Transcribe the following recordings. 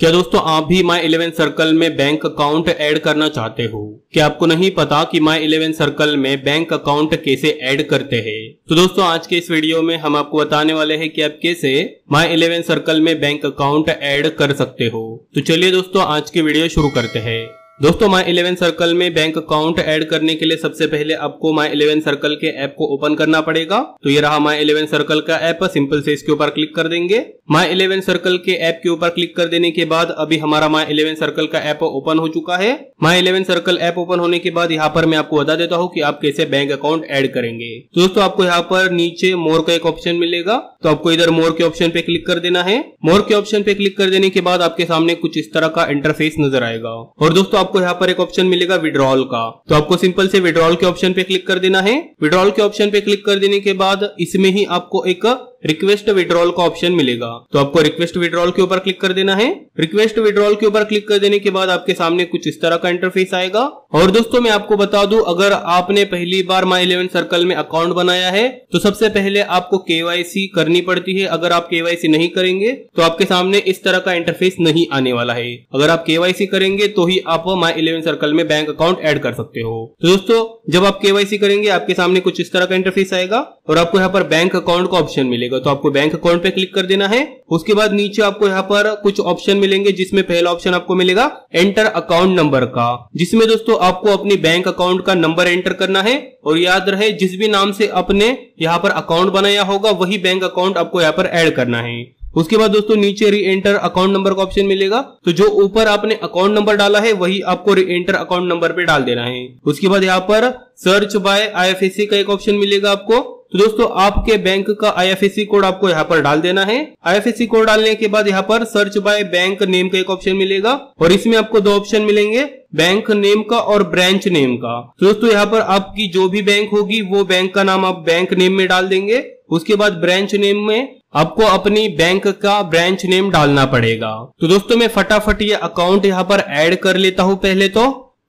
क्या दोस्तों आप भी माई इलेवन सर्कल में बैंक अकाउंट ऐड करना चाहते हो क्या आपको नहीं पता कि माई इलेवन सर्कल में बैंक अकाउंट कैसे ऐड करते हैं तो दोस्तों आज के इस वीडियो में हम आपको बताने वाले हैं कि आप कैसे माई इलेवन सर्कल में बैंक अकाउंट ऐड कर सकते हो तो चलिए दोस्तों आज की वीडियो शुरू करते हैं दोस्तों माई इलेवन सर्कल में बैंक अकाउंट ऐड करने के लिए सबसे पहले आपको माई इलेवन सर्कल के ऐप को ओपन करना पड़ेगा तो ये रहा माई इलेवन सर्कल का ऐप सिंपल से इसके ऊपर क्लिक कर देंगे माई इलेवन सर्कल के ऐप के ऊपर क्लिक कर देने के बाद अभी हमारा माई इलेवन सर्कल का ऐप ओपन हो चुका है My Eleven Circle app open होने के बाद यहाँ पर मैं आपको बता देता हूँ की आप कैसे बैंक अकाउंट एड करेंगे दोस्तों आपको यहाँ पर नीचे मोर का एक ऑप्शन मिलेगा तो आपको इधर मोर के ऑप्शन पे क्लिक कर देना है मोर के ऑप्शन पे क्लिक कर देने के बाद आपके सामने कुछ इस तरह का इंटरफेस नजर आएगा और दोस्तों आपको यहाँ पर एक ऑप्शन मिलेगा विड्रॉल का तो आपको सिंपल से विड्रॉल के ऑप्शन पे क्लिक कर देना है विड्रॉल के ऑप्शन पे क्लिक कर देने के बाद इसमें ही आपको एक रिक्वेस्ट विड्रॉल का ऑप्शन मिलेगा तो आपको रिक्वेस्ट विड्रॉल के ऊपर क्लिक कर देना है रिक्वेस्ट विड्रॉल के ऊपर क्लिक कर देने के बाद आपके सामने कुछ इस तरह का इंटरफेस आएगा और दोस्तों मैं आपको बता दूं अगर आपने पहली बार माई इलेवन सर्कल में अकाउंट बनाया है तो सबसे पहले आपको केवाईसी करनी पड़ती है अगर आप केवाईसी नहीं करेंगे तो आपके सामने इस तरह का इंटरफेस नहीं आने वाला है अगर आप केवाईसी करेंगे तो ही आप माई इलेवन सर्कल में बैंक अकाउंट एड कर सकते हो तो दोस्तों जब आप केवाईसी करेंगे आपके सामने कुछ इस तरह का इंटरफेस आएगा और आपको यहाँ पर बैंक अकाउंट का ऑप्शन मिलेगा मिलेगा तो आपको बैंक अकाउंट पे क्लिक कर देना है उसके बाद नीचे आपको यहाँ पर कुछ ऑप्शन मिलेंगे जिसमें पहला ऑप्शन आपको मिलेगा एंटर अकाउंट नंबर का जिसमें दोस्तों आपको अपने बैंक अकाउंट का नंबर एंटर करना है और याद रहे जिस भी नाम से अपने यहाँ पर अकाउंट बनाया होगा वही बैंक अकाउंट आपको यहाँ पर एड करना है उसके बाद दोस्तों नीचे री एंटर अकाउंट नंबर का ऑप्शन मिलेगा तो जो ऊपर आपने अकाउंट नंबर डाला है वही आपको री एंटर अकाउंट नंबर पे डाल देना है उसके बाद यहाँ पर सर्च बाय आईएफएससी का एक ऑप्शन मिलेगा आपको तो दोस्तों आपके बैंक का आईएफएससी कोड आपको यहाँ पर डाल देना है आईएफएससी कोड डालने के बाद यहाँ पर सर्च बाय बैंक नेम का एक ऑप्शन मिलेगा और इसमें आपको दो ऑप्शन मिलेंगे बैंक नेम का और ब्रांच नेम का तो दोस्तों यहाँ पर आपकी जो भी बैंक होगी वो बैंक का नाम आप बैंक नेम में डाल देंगे उसके बाद ब्रांच नेम में आपको अपनी बैंक का ब्रांच नेम डालना पड़ेगा तो दोस्तों मैं फटाफट ये अकाउंट यहाँ पर ऐड कर लेता हूँ पहले तो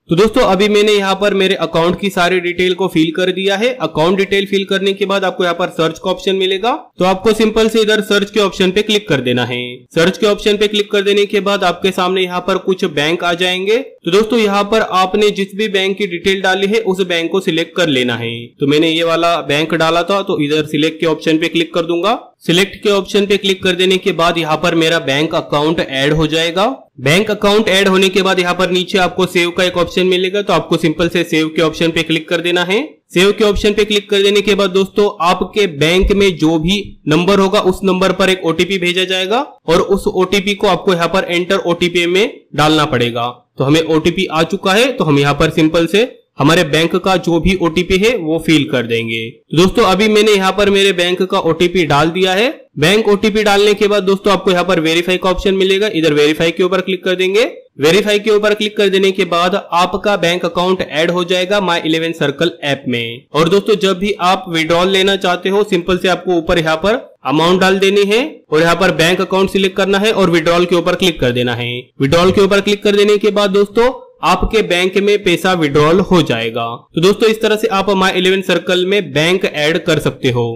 तो दोस्तों अभी मैंने यहाँ पर मेरे अकाउंट की सारी डिटेल को फिल कर दिया है अकाउंट डिटेल फिल करने के बाद आपको यहाँ पर सर्च का ऑप्शन मिलेगा तो आपको सिंपल से इधर सर्च के ऑप्शन पे क्लिक कर देना है सर्च के ऑप्शन पे क्लिक कर देने के बाद आपके सामने यहाँ पर कुछ बैंक आ जाएंगे तो दोस्तों यहाँ पर आपने जिस भी बैंक की डिटेल डाली है उस बैंक को सिलेक्ट कर लेना है तो मैंने ये वाला बैंक डाला था तो इधर सिलेक्ट के ऑप्शन पे क्लिक कर दूंगा सिलेक्ट के ऑप्शन पे क्लिक कर देने के बाद यहाँ पर मेरा बैंक अकाउंट एड हो जाएगा बैंक अकाउंट ऐड होने के बाद यहाँ पर नीचे आपको सेव का एक ऑप्शन मिलेगा तो आपको सिंपल से सेव के ऑप्शन पे क्लिक कर देना है सेव के ऑप्शन पे क्लिक कर देने के बाद दोस्तों आपके बैंक में जो भी नंबर होगा उस नंबर पर एक ओटीपी भेजा जाएगा और उस ओटीपी को आपको यहाँ पर एंटर ओटीपी में डालना पड़ेगा तो हमें ओटीपी आ चुका है तो हम यहाँ पर सिंपल से हमारे बैंक का जो भी ओटीपी है वो फिल कर देंगे दोस्तों अभी मैंने यहाँ पर मेरे बैंक का ओटीपी डाल दिया है बैंक ओटीपी डालने के बाद दोस्तों आपको यहाँ पर वेरीफाई का ऑप्शन मिलेगा इधर वेरीफाई के ऊपर क्लिक कर देंगे वेरीफाई के ऊपर क्लिक कर देने के बाद आपका बैंक अकाउंट ऐड हो जाएगा माई इलेवन सर्कल ऐप में और दोस्तों जब भी आप विड्रॉल लेना चाहते हो सिंपल से आपको ऊपर यहाँ पर अमाउंट डाल देनी है और यहाँ पर बैंक अकाउंट सिलेक्ट करना है और विड्रॉल के ऊपर क्लिक कर देना है विड्रॉल के ऊपर क्लिक कर देने के बाद दोस्तों आपके बैंक में पैसा विड्रॉल हो जाएगा तो दोस्तों इस तरह से आप माई इलेवन सर्कल में बैंक ऐड कर सकते हो